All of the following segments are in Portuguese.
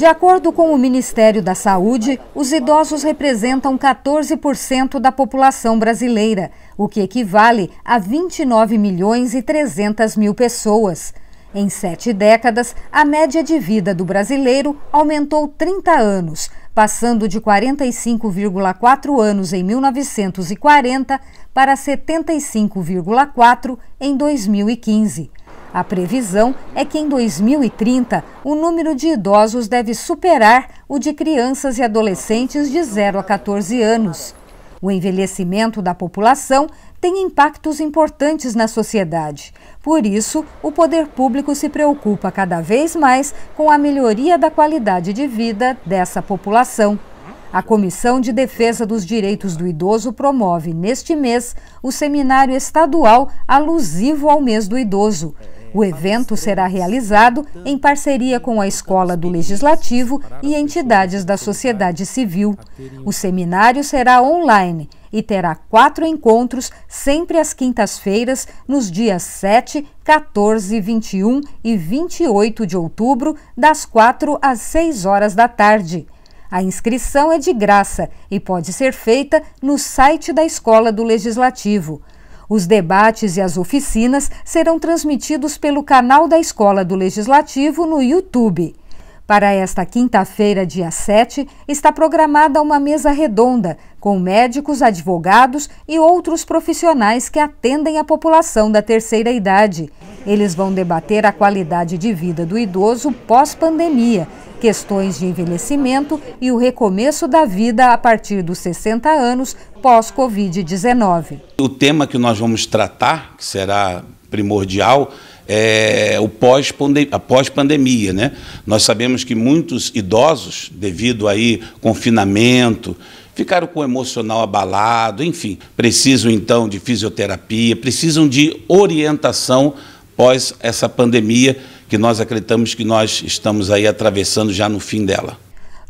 De acordo com o Ministério da Saúde, os idosos representam 14% da população brasileira, o que equivale a 29 milhões e 300 mil pessoas. Em sete décadas, a média de vida do brasileiro aumentou 30 anos, passando de 45,4 anos em 1940 para 75,4 em 2015. A previsão é que em 2030 o número de idosos deve superar o de crianças e adolescentes de 0 a 14 anos. O envelhecimento da população tem impactos importantes na sociedade. Por isso, o poder público se preocupa cada vez mais com a melhoria da qualidade de vida dessa população. A Comissão de Defesa dos Direitos do Idoso promove neste mês o seminário estadual alusivo ao mês do idoso. O evento será realizado em parceria com a Escola do Legislativo e entidades da sociedade civil. O seminário será online e terá quatro encontros, sempre às quintas-feiras, nos dias 7, 14, 21 e 28 de outubro, das 4 às 6 horas da tarde. A inscrição é de graça e pode ser feita no site da Escola do Legislativo. Os debates e as oficinas serão transmitidos pelo canal da Escola do Legislativo no YouTube. Para esta quinta-feira, dia 7, está programada uma mesa redonda com médicos, advogados e outros profissionais que atendem a população da terceira idade. Eles vão debater a qualidade de vida do idoso pós-pandemia, questões de envelhecimento e o recomeço da vida a partir dos 60 anos pós-Covid-19. O tema que nós vamos tratar, que será primordial, é o pós-pandemia, né? Nós sabemos que muitos idosos, devido aí confinamento, ficaram com o emocional abalado, enfim, precisam então de fisioterapia, precisam de orientação pós essa pandemia que nós acreditamos que nós estamos aí atravessando já no fim dela.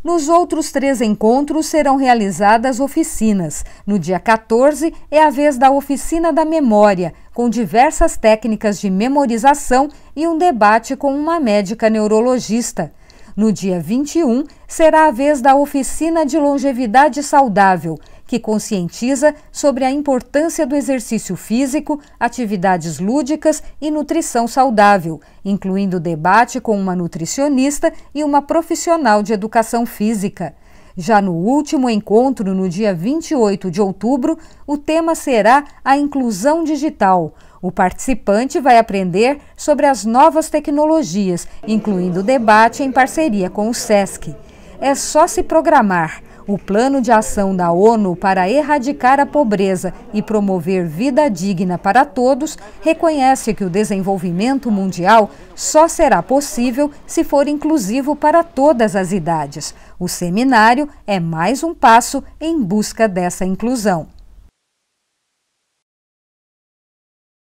Nos outros três encontros serão realizadas oficinas. No dia 14 é a vez da Oficina da Memória, com diversas técnicas de memorização e um debate com uma médica neurologista. No dia 21 será a vez da Oficina de Longevidade Saudável, que conscientiza sobre a importância do exercício físico, atividades lúdicas e nutrição saudável, incluindo debate com uma nutricionista e uma profissional de educação física. Já no último encontro, no dia 28 de outubro, o tema será a inclusão digital. O participante vai aprender sobre as novas tecnologias, incluindo debate em parceria com o SESC. É só se programar. O Plano de Ação da ONU para erradicar a pobreza e promover vida digna para todos reconhece que o desenvolvimento mundial só será possível se for inclusivo para todas as idades. O seminário é mais um passo em busca dessa inclusão.